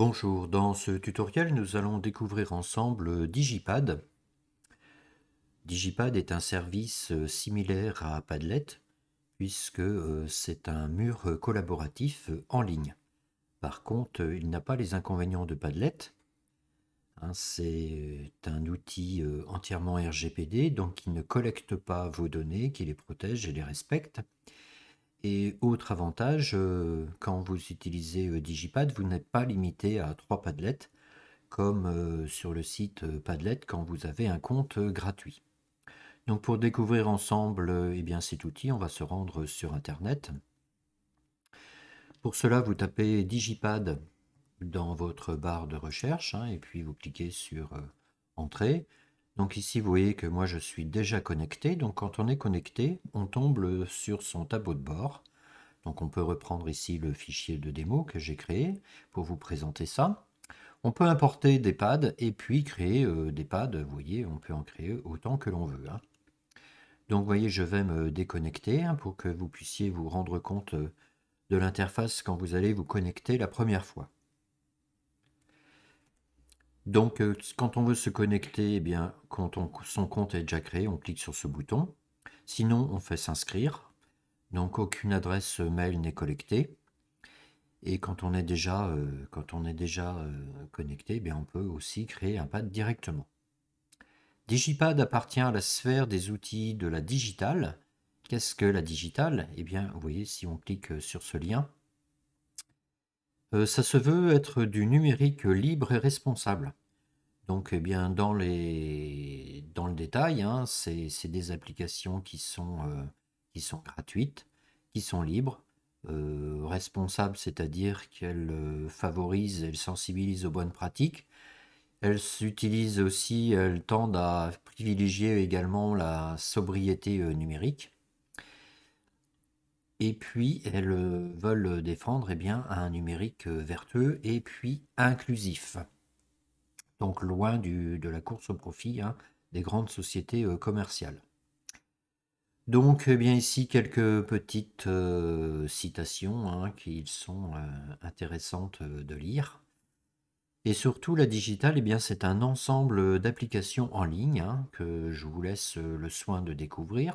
Bonjour, dans ce tutoriel nous allons découvrir ensemble euh, Digipad. Digipad est un service euh, similaire à Padlet puisque euh, c'est un mur collaboratif en ligne. Par contre, il n'a pas les inconvénients de Padlet. Hein, c'est un outil entièrement RGPD, donc qui ne collecte pas vos données, qui les protège et les respecte. Et autre avantage, euh, quand vous utilisez euh, Digipad, vous n'êtes pas limité à trois Padlets, comme euh, sur le site Padlet quand vous avez un compte gratuit. Donc pour découvrir ensemble eh bien, cet outil, on va se rendre sur Internet. Pour cela, vous tapez Digipad dans votre barre de recherche hein, et puis vous cliquez sur Entrée. Donc ici, vous voyez que moi, je suis déjà connecté. Donc quand on est connecté, on tombe sur son tableau de bord. Donc on peut reprendre ici le fichier de démo que j'ai créé pour vous présenter ça. On peut importer des pads et puis créer euh, des pads. Vous voyez, on peut en créer autant que l'on veut. Hein. Donc vous voyez, je vais me déconnecter hein, pour que vous puissiez vous rendre compte euh, de l'interface quand vous allez vous connecter la première fois. Donc, euh, quand on veut se connecter, eh bien, quand son compte est déjà créé, on clique sur ce bouton. Sinon, on fait s'inscrire. Donc, aucune adresse euh, mail n'est collectée. Et quand on est déjà, euh, quand on est déjà connecté, eh on peut aussi créer un pad directement. Digipad appartient à la sphère des outils de la digitale. Qu'est-ce que la digitale Eh bien, vous voyez, si on clique sur ce lien, euh, ça se veut être du numérique libre et responsable. Donc, eh dans, le détail, hein, c'est des applications euh, qui sont, gratuites, qui sont libres, euh, responsables, c'est-à-dire qu'elles favorisent, elles sensibilisent aux bonnes pratiques. Elles s'utilisent aussi, elles tendent à privilégier également la sobriété numérique et puis elles euh, veulent euh, défendre eh bien, un numérique euh, vertueux et puis inclusif. Donc loin de la course au profit hein, des grandes sociétés commerciales. Donc eh bien ici quelques petites citations hein, qui sont intéressantes de lire. Et surtout, la digitale, eh bien, c'est un ensemble d'applications en ligne hein, que je vous laisse le soin de découvrir.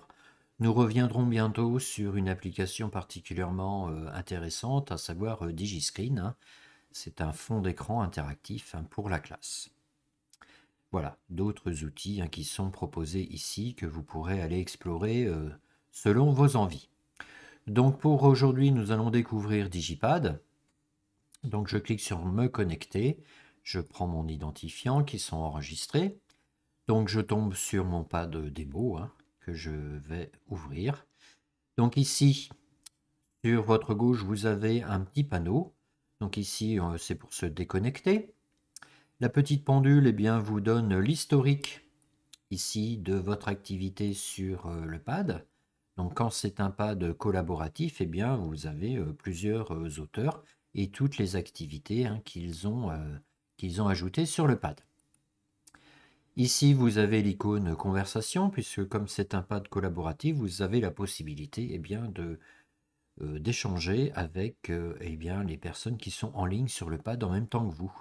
Nous reviendrons bientôt sur une application particulièrement euh, intéressante, à savoir euh, DigiScreen. Hein. C'est un fond d'écran interactif hein, pour la classe. Voilà, d'autres outils hein, qui sont proposés ici que vous pourrez aller explorer euh, selon vos envies. Donc pour aujourd'hui, nous allons découvrir Digipad. Donc je clique sur Me connecter. Je prends mon identifiant qui sont enregistrés. Donc je tombe sur mon pad démo, que je vais ouvrir. Donc ici, sur votre gauche, vous avez un petit panneau. Donc ici, euh, c'est pour se déconnecter. La petite pendule eh bien, vous donne l'historique ici de votre activité sur euh, le pad. Donc quand c'est un pad collaboratif, eh bien, vous avez euh, plusieurs auteurs et toutes les activités hein, qu'ils ont, qu'ils ont ajoutées sur le pad. Ici, vous avez l'icône conversation, puisque comme c'est un pad collaboratif, vous avez la possibilité eh bien, de euh, d'échanger avec euh, eh bien, les personnes qui sont en ligne sur le pad en même temps que vous.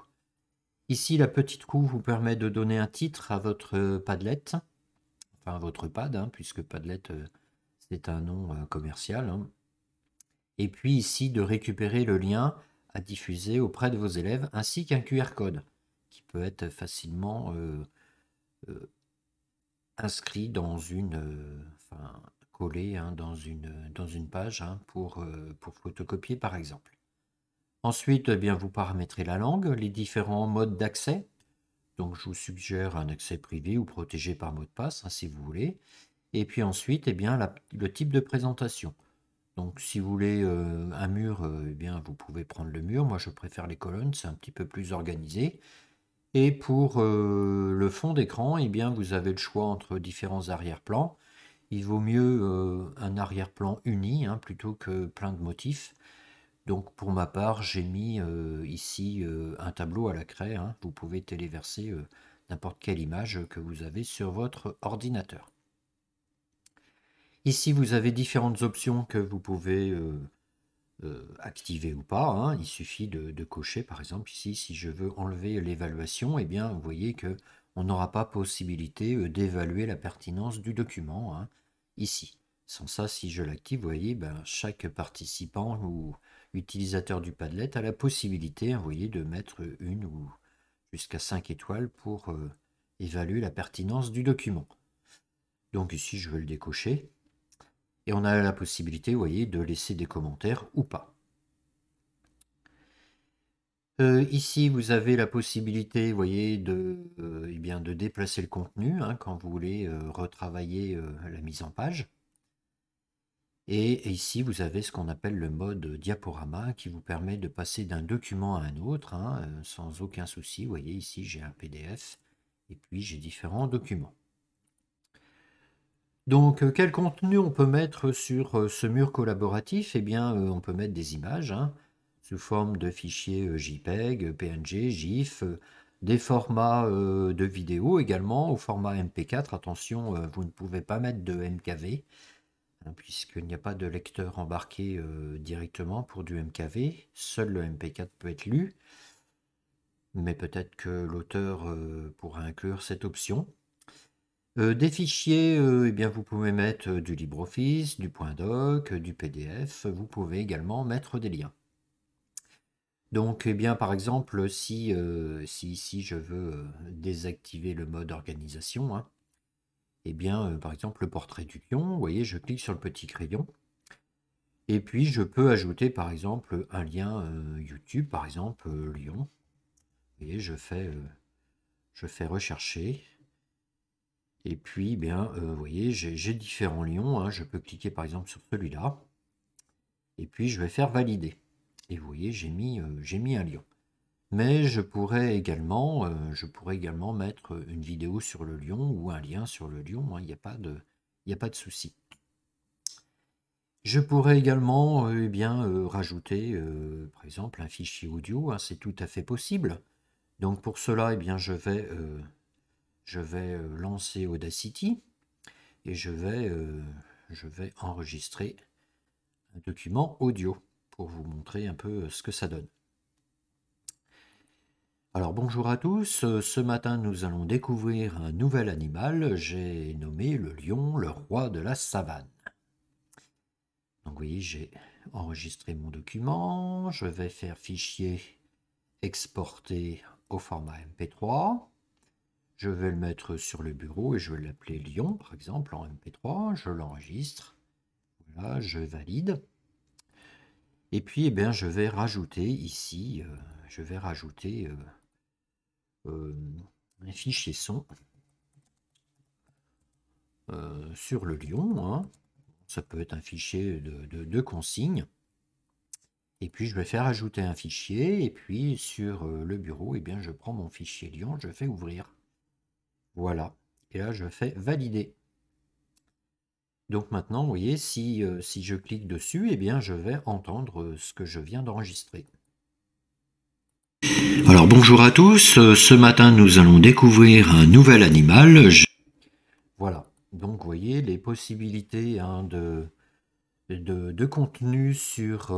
Ici, la petite coupe vous permet de donner un titre à votre euh, padlet, enfin votre pad, hein, puisque padlet, c'est un nom commercial. Hein. Et puis ici, de récupérer le lien à diffuser auprès de vos élèves, ainsi qu'un QR code, qui peut être facilement euh, inscrit dans une, euh, enfin, collé hein, dans, une, dans une page hein, pour, euh, pour photocopier par exemple. Ensuite, eh bien, vous paramétrez la langue, les différents modes d'accès. Donc, je vous suggère un accès privé ou protégé par mot de passe, hein, si vous voulez. Et puis ensuite, eh bien, le type de présentation. Donc, si vous voulez un mur, eh bien, vous pouvez prendre le mur. Moi, je préfère les colonnes, c'est un petit peu plus organisé. Et pour euh, le fond d'écran, eh bien, vous avez le choix entre différents arrière-plans. Il vaut mieux euh, un arrière-plan uni hein, plutôt que plein de motifs. Donc pour ma part, j'ai mis euh, ici un tableau à la craie. Hein. Vous pouvez téléverser n'importe quelle image que vous avez sur votre ordinateur. Ici, vous avez différentes options que vous pouvez euh, activer ou pas. Hein, il suffit de, cocher, par exemple, ici, si je veux enlever l'évaluation, et eh bien, vous voyez que on n'aura pas possibilité euh, d'évaluer la pertinence du document hein, ici. Sans ça, si je l'active, vous voyez, ben, chaque participant ou utilisateur du Padlet a la possibilité, hein, vous voyez, de mettre une ou jusqu'à cinq étoiles pour euh, évaluer la pertinence du document. Donc ici, je veux le décocher. Et on a la possibilité, voyez, de laisser des commentaires ou pas. Euh, ici, vous avez la possibilité, voyez, de, euh, eh bien, de déplacer le contenu hein, quand vous voulez euh, retravailler la mise en page. Et, ici, vous avez ce qu'on appelle le mode diaporama qui vous permet de passer d'un document à un autre hein, sans aucun souci. Vous voyez, ici, j'ai un PDF et puis j'ai différents documents. Donc, euh, quel contenu on peut mettre sur euh, ce mur collaboratif Eh bien, euh, on peut mettre des images hein, sous forme de fichiers JPEG, PNG, GIF, des formats de vidéos également au format MP4. Attention, vous ne pouvez pas mettre de MKV hein, puisqu'il n'y a pas de lecteur embarqué directement pour du MKV. Seul le MP4 peut être lu, mais peut-être que l'auteur pourra inclure cette option. Euh, des fichiers, euh, eh bien, vous pouvez mettre euh, du LibreOffice, du doc, du PDF. Vous pouvez également mettre des liens. Donc, eh bien, par exemple, si, si, si je veux désactiver le mode organisation, hein, eh bien, par exemple, le portrait du lion, vous voyez, je clique sur le petit crayon. Et puis, je peux ajouter, par exemple, un lien YouTube, par exemple, lion. Et je fais, je fais rechercher. Et puis, eh bien, euh, vous voyez, j'ai différents lions. Hein. Je peux cliquer par exemple sur celui-là. Et puis, je vais faire valider. Et vous voyez, j'ai mis, euh, j'ai mis, un lion. Mais je pourrais également, euh, je pourrais également mettre une vidéo sur le lion ou un lien sur le lion. Hein. Il n'y a pas de, y a pas de souci. Je pourrais également eh bien, rajouter, par exemple, un fichier audio. Hein. C'est tout à fait possible. Donc pour cela, et eh bien, je vais je vais euh, lancer Audacity et euh, je vais, enregistrer un document audio pour vous montrer un peu euh, ce que ça donne. Alors bonjour à tous, ce matin nous allons découvrir un nouvel animal, j'ai nommé le lion, le roi de la savane. Donc vous voyez, j'ai enregistré mon document, je vais faire fichier exporter au format MP3. Je vais le mettre sur le bureau et je vais l'appeler Lyon, par exemple, en MP3. Je l'enregistre. Voilà, je valide. Et puis, eh bien, je vais rajouter ici, euh, je vais rajouter euh, euh, un fichier son sur le lion. Hein. Ça peut être un fichier de, consigne. Et puis, je vais faire ajouter un fichier. Et puis, sur le bureau, eh bien, je prends mon fichier Lyon, je fais ouvrir. Voilà. Et là, je fais valider. Donc maintenant, vous voyez, si, euh, si je clique dessus, eh bien, je vais entendre euh, ce que je viens d'enregistrer. Alors bonjour à tous, euh, ce matin nous allons découvrir un nouvel animal. Voilà, donc vous voyez les possibilités hein, de, de, contenu sur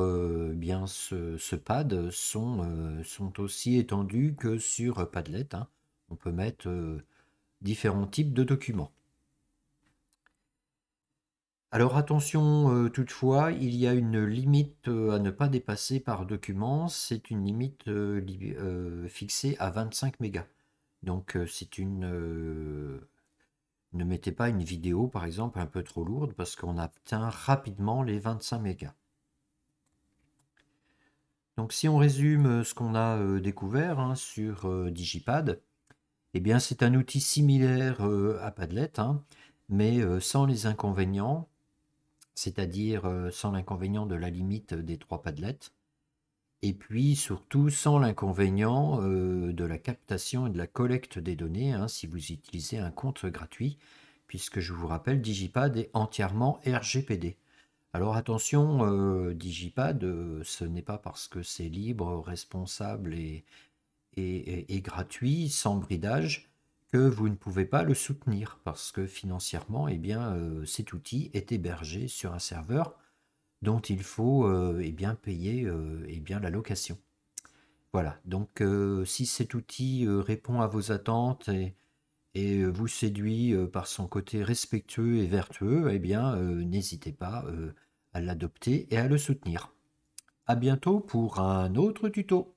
bien ce, pad sont, sont aussi étendues que sur Padlet. Hein. On peut mettre différents types de documents. Alors attention euh, toutefois, il y a une limite euh, à ne pas dépasser par document, c'est une limite euh, fixée à 25 mégas. Donc c'est une... ne mettez pas une vidéo par exemple un peu trop lourde parce qu'on atteint rapidement les 25 mégas. Donc si on résume ce qu'on a découvert hein, sur Digipad, eh bien, c'est un outil similaire euh, à Padlet, hein, mais euh, sans les inconvénients, c'est-à-dire euh, sans l'inconvénient de la limite des trois Padlets, et puis surtout sans l'inconvénient de la captation et de la collecte des données hein, si vous utilisez un compte gratuit, puisque je vous rappelle, Digipad est entièrement RGPD. Alors attention, Digipad, ce n'est pas parce que c'est libre, responsable et et, gratuit, sans bridage, que vous ne pouvez pas le soutenir parce que financièrement, et eh bien, euh, cet outil est hébergé sur un serveur dont il faut et euh, eh bien, payer et euh, eh bien, la location. Voilà, donc si cet outil répond à vos attentes et, vous séduit par son côté respectueux et vertueux, et bien, n'hésitez pas à l'adopter et à le soutenir. À bientôt pour un autre tuto.